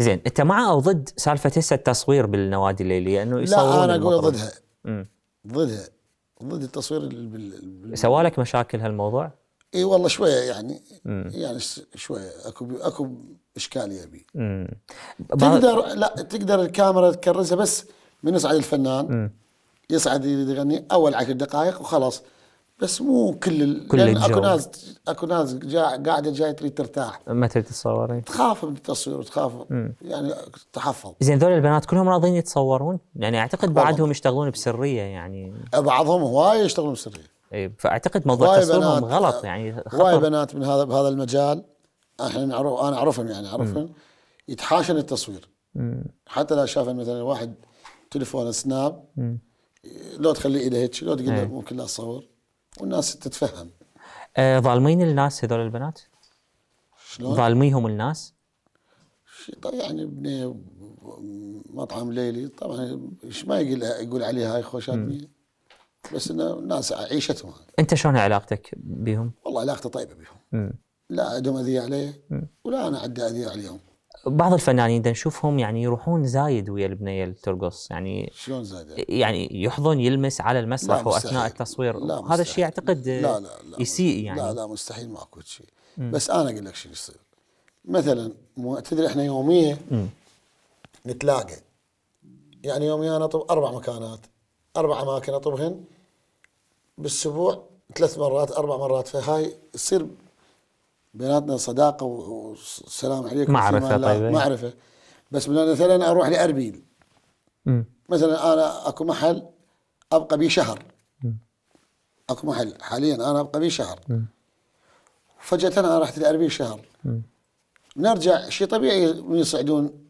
زين انت مع او ضد سالفه هسه التصوير بالنوادي الليليه انه يصورون لا انا اقول ضدها ضدها ضد التصوير بال... سوالك مشاكل هالموضوع؟ اي والله شويه يعني مم. يعني شويه اكو اكو اشكاليه بي مم. تقدر لا تقدر الكاميرا تكرسها بس من يصعد الفنان مم. يصعد يغني اول عشر دقائق وخلاص بس مو كل ال... كل الجو اكو ناس اكو ناس جا... قاعده جاي تريد ترتاح ما تريد تتصور إيه. تخاف من التصوير وتخاف مم. يعني تحفظ زين ذول البنات كلهم راضين يتصورون يعني اعتقد بعضهم يشتغلون بسريه يعني بعضهم هواي يشتغلون بسريه اي فاعتقد موضوع تصويرهم غلط آه، يعني هواي بنات من هذا بهذا المجال احنا نعرف انا اعرفهم يعني اعرفهم يتحاشن التصوير مم. حتى لو شاف مثلا واحد تليفون سناب مم. لو تخلي ايده هيك لو تقول له إيه. ممكن لا اصور والناس تتفهم آه ظالمين الناس هذول البنات؟ شلون؟ ظالميهم الناس؟ طيب يعني ابني مطعم ليلي طبعا ايش ما يقول يقول عليها هاي خوش بس انه الناس عيشتهم انت شلون علاقتك بهم؟ والله علاقتي طيبه بهم لا عندهم اذيه علي ولا انا عندي اذيه عليهم بعض الفنانين نشوفهم يعني يروحون زايد ويا البنيه اللي ترقص يعني شلون زايد؟ يعني؟, يعني يحضن يلمس على المسرح واثناء التصوير لا هذا الشيء اعتقد لا لا لا يسيء يعني لا لا مستحيل ماكو شيء بس انا اقول لك شو يصير مثلا تدري احنا يوميا نتلاقى يعني يوميا انا اطب اربع مكانات اربع اماكن اطبهن بالاسبوع ثلاث مرات اربع مرات فهاي يصير بيناتنا صداقه والسلام عليكم معرفه طيب معرفه بس مثلا اروح لاربيل م. مثلا انا اكو محل ابقى به شهر اكو محل حاليا انا ابقى به شهر فجاه انا رحت لاربيل شهر م. نرجع شيء طبيعي من يصعدون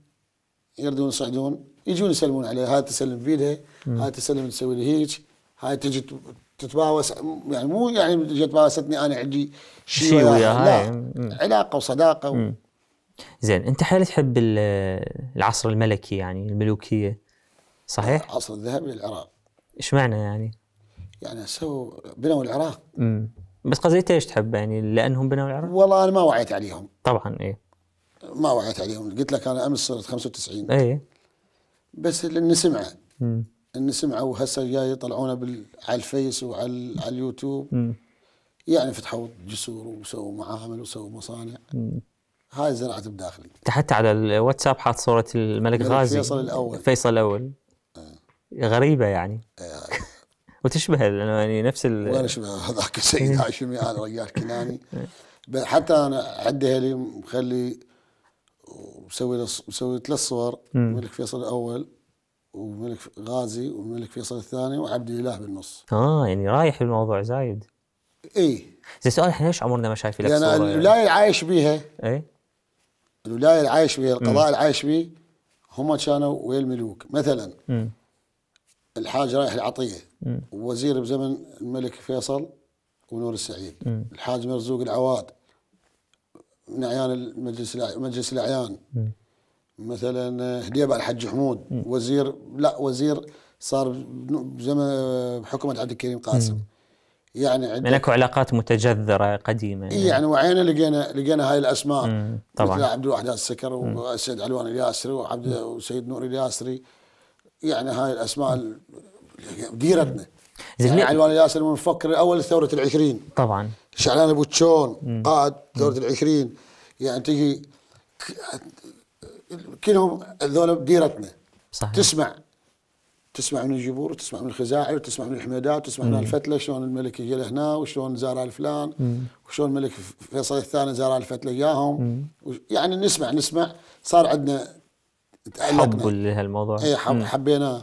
يردون يصعدون يجون يسلمون عليه هذا تسلم بيده هذا تسلم تسوي له هيك هاي تجي تتباوس يعني مو يعني تجي تباوستني انا عندي شيء وياها لا هاي. علاقه وصداقه و... زين انت حيل تحب العصر الملكي يعني الملوكيه صحيح؟ العصر الذهبي للعراق ايش معنى يعني؟ يعني سووا بنوا العراق امم بس قصدي ايش ليش يعني لانهم بنوا العراق؟ والله انا ما وعيت عليهم طبعا ايه ما وعيت عليهم قلت لك انا امس صرت 95 ايه بس اللي سمعه امم ان سمعوا هسه جاي يطلعونا على الفيس وعلى على اليوتيوب م. يعني فتحوا جسور وسووا معامل وسووا مصانع م. هاي زرعت بداخلي حتى على الواتساب حاط صوره الملك غازي فيصل الاول فيصل الاول آه. غريبه يعني آه. وتشبه يعني نفس ال وانا شبه هذاك السيد هاشمي انا رجال كناني حتى انا عندي هلي مخلي مسوي مسوي ثلاث صور الملك فيصل الاول وملك غازي والملك فيصل الثاني وعبد الله بالنص اه يعني رايح بالموضوع زايد اي زي سؤال احنا ليش عمرنا ما شايفين لك لان الولايه العايش بيها اي الولايه العايش بيها القضاء العايش بيه هم كانوا ويا الملوك مثلا م. الحاج رايح العطيه وزير ووزير بزمن الملك فيصل ونور السعيد م. الحاج مرزوق العواد من اعيان المجلس مجلس الاعيان مثلا آه، هديب الحج حمود م. وزير لا وزير صار زي ما آه، بحكومه عبد الكريم قاسم م. يعني عندك يعني اكو علاقات متجذره قديمه يعني, يعني وعينا لقينا لقينا هاي الاسماء طبعا مثل عبد الواحد السكر والسيد علوان الياسري وعبد وسيد نور الياسري يعني هاي الاسماء ديرتنا يعني علوان الياسري من الفقر الاول ثوره العشرين طبعا شعلان ابو تشون قائد ثوره العشرين يعني تجي كلهم هذول بديرتنا صحيح. تسمع تسمع من الجبور وتسمع من الخزاعي وتسمع من الحميدات وتسمع من الفتله شلون الملك اجى لهنا وشلون زار الفلان وشلون الملك فيصل الثاني زار الفتله اياهم يعني نسمع نسمع صار عندنا حب لهالموضوع اي حب حبيناه